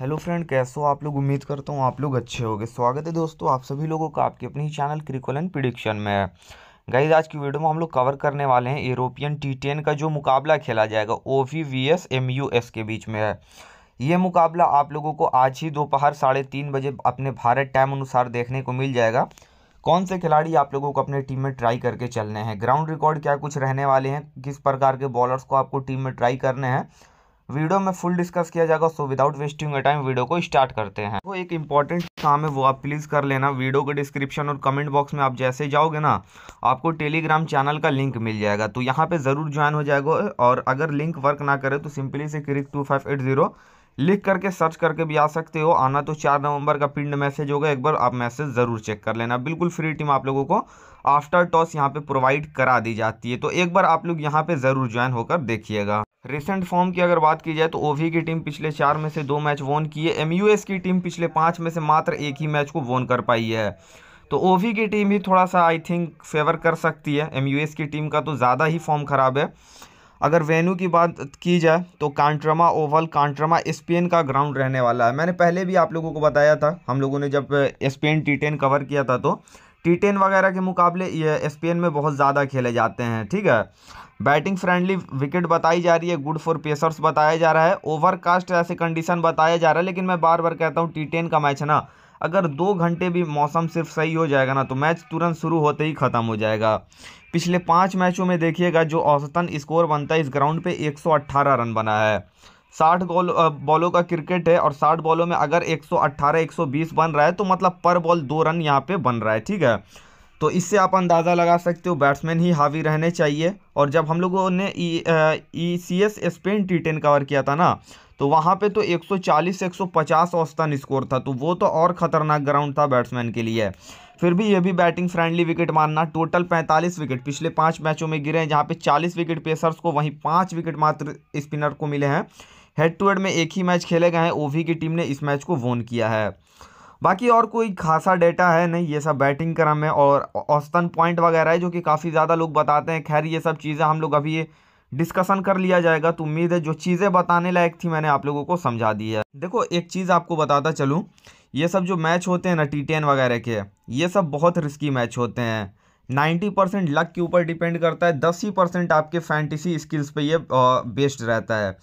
hello friend कैसे हो आप लोग उम्मीद करता हूँ आप लोग अच्छे होंगे स्वागत है दोस्तों आप सभी लोगों का आपके अपने ही चैनल क्रिकोल एंड प्रिडिक्शन में है गाइज आज की वीडियो में हम लोग कवर करने वाले हैं यूरोपियन टी टेन का जो मुकाबला खेला जाएगा O V V S M U S के बीच में है ये मुकाबला आप लोगों को आज ही दोपहर साढ़े तीन बजे अपने भारत टाइम अनुसार देखने को मिल जाएगा कौन से खिलाड़ी आप लोगों को अपने टीम में ट्राई करके चलने हैं ग्राउंड रिकॉर्ड क्या कुछ रहने वाले हैं किस प्रकार के बॉलर्स को आपको टीम में ट्राई करने हैं वीडियो में फुल डिस्कस किया जाएगा so without wasting time video को स्टार्ट करते हैं वो एक इंपॉर्टेंट काम है वो आप प्लीज़ कर लेना वीडियो के डिस्क्रिप्शन और कमेंट बॉक्स में आप जैसे जाओगे ना आपको टेलीग्राम चैनल का लिंक मिल जाएगा तो यहाँ पर ज़रूर ज्वाइन हो जाएगा और अगर लिंक वर्क ना करे तो सिंपली से crick two five eight zero लिख करके सर्च करके भी आ सकते हो आना तो चार नवंबर का पिंड मैसेज होगा एक बार आप मैसेज ज़रूर चेक कर लेना बिल्कुल फ्री टीम आप लोगों को आफ्टर टॉस यहाँ पे प्रोवाइड करा दी जाती है तो एक बार आप लोग यहाँ पे ज़रूर ज्वाइन होकर देखिएगा रिसेंट फॉर्म की अगर बात की जाए तो ओवी की टीम पिछले चार में से दो मैच वोन की है एम की टीम पिछले पाँच में से मात्र एक ही मैच को वोन कर पाई है तो ओवी की टीम भी थोड़ा सा आई थिंक फेवर कर सकती है एम की टीम का तो ज़्यादा ही फॉर्म ख़राब है अगर वेन्यू की बात की जाए तो कांट्रमा ओवल कांट्रमा स्पेन का ग्राउंड रहने वाला है मैंने पहले भी आप लोगों को बताया था हम लोगों ने जब स्पेन टी टेन कवर किया था तो टी टेन वगैरह के मुकाबले एन में बहुत ज़्यादा खेले जाते हैं ठीक है बैटिंग फ्रेंडली विकेट बताई जा रही है गुड फॉर पेसर्स बताया जा रहा है ओवरकास्ट ऐसे कंडीशन बताया जा रहा है लेकिन मैं बार बार कहता हूँ टी टेन का मैच है ना अगर दो घंटे भी मौसम सिर्फ सही हो जाएगा ना तो मैच तुरंत शुरू होते ही ख़त्म हो जाएगा पिछले पाँच मैचों में देखिएगा जो औसतन स्कोर बनता है इस ग्राउंड सौ अट्ठारह रन बना है साठ गोल बॉलों का क्रिकेट है और साठ बॉलों में अगर 118 120 बन रहा है तो मतलब पर बॉल दो रन यहाँ पे बन रहा है ठीक है तो इससे आप अंदाज़ा लगा सकते हो बैट्समैन ही हावी रहने चाहिए और जब हम लोगों ने E C S Spain T ten cover किया था ना तो वहाँ पे तो 140 150 औसतन स्कोर था तो वो तो और ख़तरनाक ग्राउंड था बैट्समैन के लिए फिर भी ये भी बैटिंग फ्रेंडली विकेट मानना टोटल 45 विकेट पिछले पाँच मैचों में गिरे हैं जहाँ पे 40 विकेट पेसर्स को वहीं पाँच विकेट मात्र स्पिनर को मिले हैं हेड टू हेड में एक ही मैच खेले गए हैं ओवी की टीम ने इस मैच को वोन किया है बाकी और कोई खासा डेटा है नहीं ये सब बैटिंग क्रम है और औस्तन पॉइंट वगैरह है जो कि काफ़ी ज़्यादा लोग बताते हैं खैर ये सब चीज़ें हम लोग अभी ये डिस्कशन कर लिया जाएगा तो उम्मीद है जो चीज़ें बताने लायक थी मैंने आप लोगों को समझा दी है देखो एक चीज़ आपको बताता चलूँ ये सब जो मैच होते हैं ना टी वगैरह के ये सब बहुत रिस्की मैच होते हैं नाइन्टी परसेंट लक के ऊपर डिपेंड करता है दस ही परसेंट आपके फैंटीसी स्किल्स पे ये बेस्ड रहता है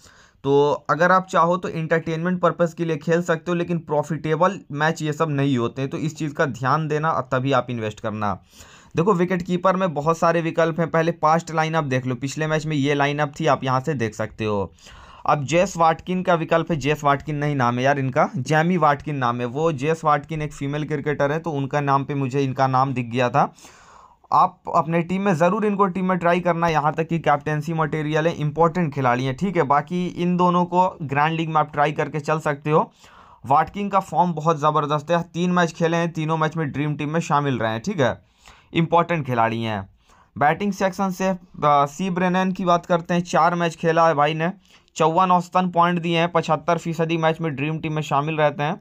तो अगर आप चाहो तो इंटरटेनमेंट पर्पज़ के लिए खेल सकते हो लेकिन प्रॉफिटेबल मैच ये सब नहीं होते हैं तो इस चीज़ का ध्यान देना और तभी आप इन्वेस्ट करना देखो विकेट कीपर में बहुत सारे विकल्प हैं पहले पास्ट लाइनअप देख लो पिछले मैच में ये लाइनअप थी आप यहाँ से देख सकते हो अब जेस वाटकिन का विकल्प है जेस वाटकिन नहीं नाम है यार इनका जैमी वाटकिन नाम है वो जेस वाटकिन एक फीमेल क्रिकेटर है तो उनका नाम पे मुझे इनका नाम दिख गया था आप अपने टीम में ज़रूर इनको टीम में ट्राई करना यहाँ तक कि कैप्टेंसी मटेरियल है इंपॉर्टेंट खिलाड़ी हैं ठीक है बाकी इन दोनों को ग्रैंड लीग में आप ट्राई करके चल सकते हो वाटकिंग का फॉर्म बहुत ज़बरदस्त है तीन मैच खेले हैं तीनों मैच में ड्रीम टीम में शामिल रहे हैं ठीक है इंपॉर्टेंट खिलाड़ी हैं बैटिंग सेक्शन से सी ब्रेनन की बात करते हैं चार मैच खेला है भाई ने चौवन औसतन पॉइंट दिए हैं पचहत्तर फीसदी मैच में ड्रीम टीम में शामिल रहते हैं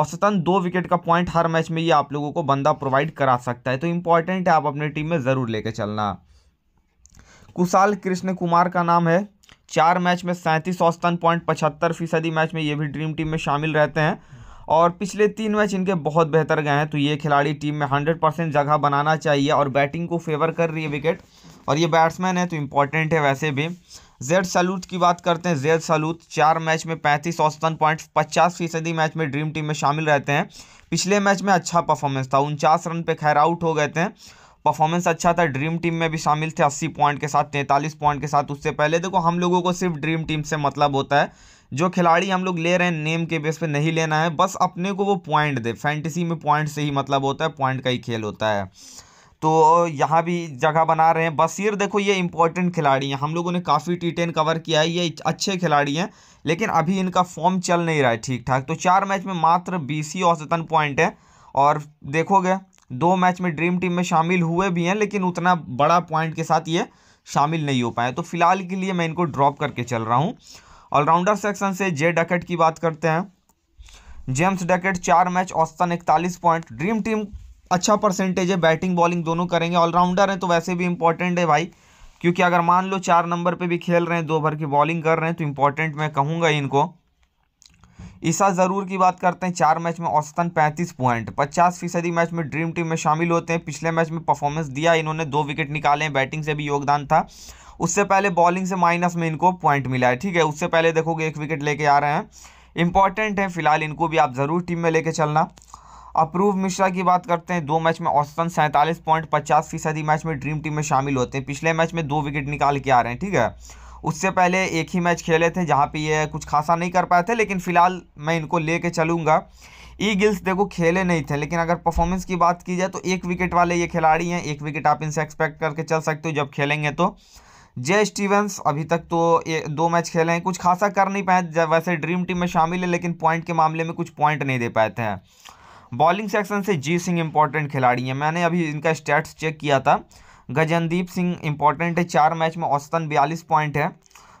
औसतन दो विकेट का पॉइंट हर मैच में ये आप लोगों को बंदा प्रोवाइड करा सकता है तो इंपॉर्टेंट है आप अपने टीम में ज़रूर लेके चलना कुशाल कृष्ण कुमार का नाम है चार मैच में सैंतीस औसतन पॉइंट पचहत्तर फीसदी मैच में ये भी ड्रीम टीम में शामिल रहते हैं और पिछले तीन मैच इनके बहुत बेहतर गए हैं तो ये खिलाड़ी टीम में हंड्रेड परसेंट जगह बनाना चाहिए और बैटिंग को फेवर कर रही है विकेट और ये बैट्समैन है तो इम्पॉर्टेंट है वैसे भी जेड सलूत की बात करते हैं जेड सलूत चार मैच में पैंतीस औसतन पॉइंट पचास फीसदी मैच में ड्रीम टीम में शामिल रहते हैं पिछले मैच में अच्छा परफॉर्मेंस था उनचास रन पे खैर आउट हो गए थे परफॉर्मेंस अच्छा था ड्रीम टीम में भी शामिल थे अस्सी पॉइंट के साथ तैंतालीस पॉइंट के साथ उससे पहले देखो हम लोगों को सिर्फ ड्रीम टीम से मतलब होता है जो खिलाड़ी हम लोग ले रहे हैं नेम के बेस पे नहीं लेना है बस अपने को वो पॉइंट दे फैंटेसी में पॉइंट से ही मतलब होता है पॉइंट का ही खेल होता है तो यहाँ भी जगह बना रहे हैं बसीर देखो ये इंपॉर्टेंट खिलाड़ी हैं हम लोगों ने काफ़ी टी टेन कवर किया है ये अच्छे खिलाड़ी हैं लेकिन अभी इनका फॉर्म चल नहीं रहा है ठीक ठाक तो चार मैच में मात्र बीस ही औसतन पॉइंट है और देखोगे दो मैच में ड्रीम टीम में शामिल हुए भी हैं लेकिन उतना बड़ा पॉइंट के साथ ये शामिल नहीं हो पाए तो फिलहाल के लिए मैं इनको ड्रॉप करके चल रहा हूँ ऑलराउंडर सेक्शन से जे डकेट की बात करते हैं जेम्स डकेट चार मैच औसतन इकतालीस पॉइंट ड्रीम टीम अच्छा परसेंटेज है बैटिंग बॉलिंग दोनों करेंगे ऑलराउंडर हैं तो वैसे भी इंपॉर्टेंट है भाई क्योंकि अगर मान लो चार नंबर पे भी खेल रहे हैं दो भर की बॉलिंग कर रहे हैं तो इम्पोर्टेंट मैं कहूँगा इनको ईसा ज़रूर की बात करते हैं चार मैच में औसतन 35 पॉइंट 50 फीसदी मैच में ड्रीम टीम में शामिल होते हैं पिछले मैच में परफॉर्मेंस दिया इन्होंने दो विकेट निकाले हैं बैटिंग से भी योगदान था उससे पहले बॉलिंग से माइनस में इनको पॉइंट मिला है ठीक है उससे पहले देखोगे एक विकेट लेके आ रहे हैं इंपॉर्टेंट है फिलहाल इनको भी आप ज़रूर टीम में लेके चलना अप्रूव मिश्रा की बात करते हैं दो मैच में औसतन सैंतालीस पॉइंट पचास फीसदी मैच में ड्रीम टीम में शामिल होते हैं पिछले मैच में दो विकेट निकाल के आ रहे हैं ठीक है उससे पहले एक ही मैच खेले थे जहाँ पे ये कुछ खासा नहीं कर पाए थे लेकिन फिलहाल मैं इनको ले कर चलूँगा ई गिल्स देखो खेले नहीं थे लेकिन अगर परफॉर्मेंस की बात की जाए तो एक विकेट वाले ये खिलाड़ी हैं एक विकेट आप इनसे एक्सपेक्ट करके चल सकते हो जब खेलेंगे तो जे स्टीवंस अभी तक तो ए, दो मैच खेले हैं कुछ खासा कर नहीं पाए वैसे ड्रीम टीम में शामिल है लेकिन पॉइंट के मामले में कुछ पॉइंट नहीं दे पाए थे बॉलिंग सेक्शन से जी सिंह इंपॉर्टेंट खिलाड़ी हैं मैंने अभी इनका स्टैट्स चेक किया था गजनदीप सिंह इंपॉर्टेंट है चार मैच में औसतन बयालीस पॉइंट है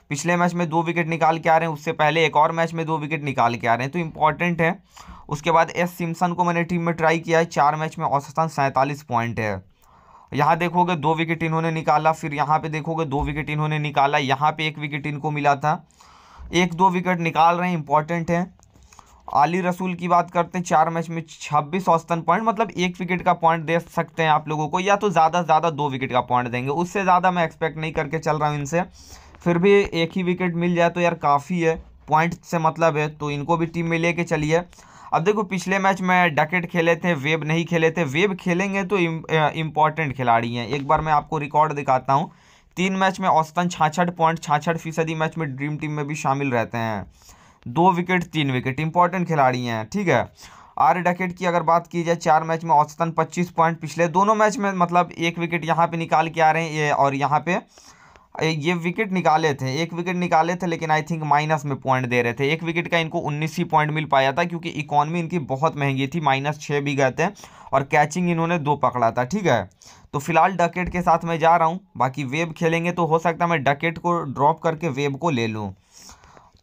पिछले मैच में दो विकेट निकाल के आ रहे हैं उससे पहले एक और मैच में दो विकेट निकाल के आ रहे हैं तो इम्पॉर्टेंट है उसके बाद एस सिमसन को मैंने टीम में ट्राई किया है चार मैच में औसतन सैंतालीस पॉइंट है यहाँ देखोगे दो विकेट इन्होंने निकाला फिर यहाँ पे देखोगे दो विकेट इन्होंने निकाला यहाँ पे एक विकेट इनको मिला था एक दो विकेट निकाल रहे हैं इंपॉर्टेंट है आली रसूल की बात करते हैं चार मैच में छब्बीस औस्तन पॉइंट मतलब एक विकेट का पॉइंट दे सकते हैं आप लोगों को या तो ज़्यादा से ज़्यादा दो विकेट का पॉइंट देंगे उससे ज़्यादा मैं एक्सपेक्ट नहीं करके चल रहा हूँ इनसे फिर भी एक ही विकेट मिल जाए तो यार काफ़ी है पॉइंट से मतलब है तो इनको भी टीम में लेके चलिए अब देखो पिछले मैच में डकेट खेले थे वेब नहीं खेले थे वेब खेलेंगे तो इम्पॉर्टेंट खिलाड़ी हैं एक बार मैं आपको रिकॉर्ड दिखाता हूँ तीन मैच में औसतन छाछठ पॉइंट छाछठ फीसदी मैच में ड्रीम टीम में भी शामिल रहते हैं दो विकेट तीन विकेट इंपॉर्टेंट खिलाड़ी हैं ठीक है आर डकेट की अगर बात की जाए चार मैच में औसतन पच्चीस पॉइंट पिछले दोनों मैच में मतलब एक विकेट यहाँ पे निकाल के आ रहे हैं ये और यहाँ पे ये विकेट निकाले थे एक विकेट निकाले थे लेकिन आई थिंक माइनस में पॉइंट दे रहे थे एक विकेट का इनको उन्नीस ही पॉइंट मिल पाया था क्योंकि इकॉनमी इनकी बहुत महंगी थी माइनस छः भी गए थे और कैचिंग इन्होंने दो पकड़ा था ठीक है तो फिलहाल डकेट के साथ मैं जा रहा हूँ बाकी वेब खेलेंगे तो हो सकता है मैं डकेट को ड्रॉप करके वेब को ले लूँ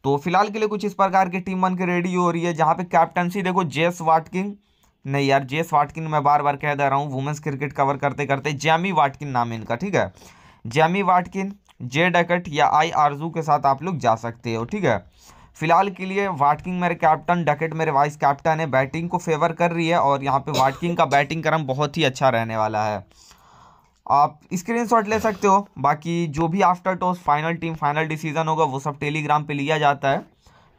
तो फिलहाल के लिए कुछ इस प्रकार की टीम बन के रेडी हो रही है जहाँ पे कैप्टनसी देखो जेस वाटकिंग नहीं यार जेस वाटकिन मैं बार बार कह दे रहा हूँ वुमेंस क्रिकेट कवर करते करते जैमी वाटकिन नाम इनका ठीक है जैमी वाटकिन जे डकट या आई आरजू के साथ आप लोग जा सकते हो ठीक है फिलहाल के लिए वाटकिंग मेरे कैप्टन डकेट मेरे वाइस कैप्टन है बैटिंग को फेवर कर रही है और यहाँ पे वाटकिंग का बैटिंग क्रम बहुत ही अच्छा रहने वाला है आप स्क्रीनशॉट ले सकते हो बाकी जो भी after toss final team final decision होगा वो सब टेलीग्राम पे लिया जाता है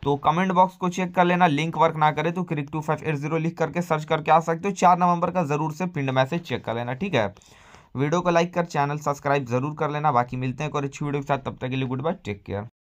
तो कमेंट बॉक्स को चेक कर लेना लिंक वर्क ना करे तो crick two five eight zero लिख करके सर्च करके आ सकते हो चार नवंबर का ज़रूर से पिंड मैसेज चेक कर लेना ठीक है वीडियो को लाइक कर चैनल सब्सक्राइब जरूर कर लेना बाकी मिलते हैं और अच्छी वीडियो के साथ तब तक के लिए गुड बाय टेक केयर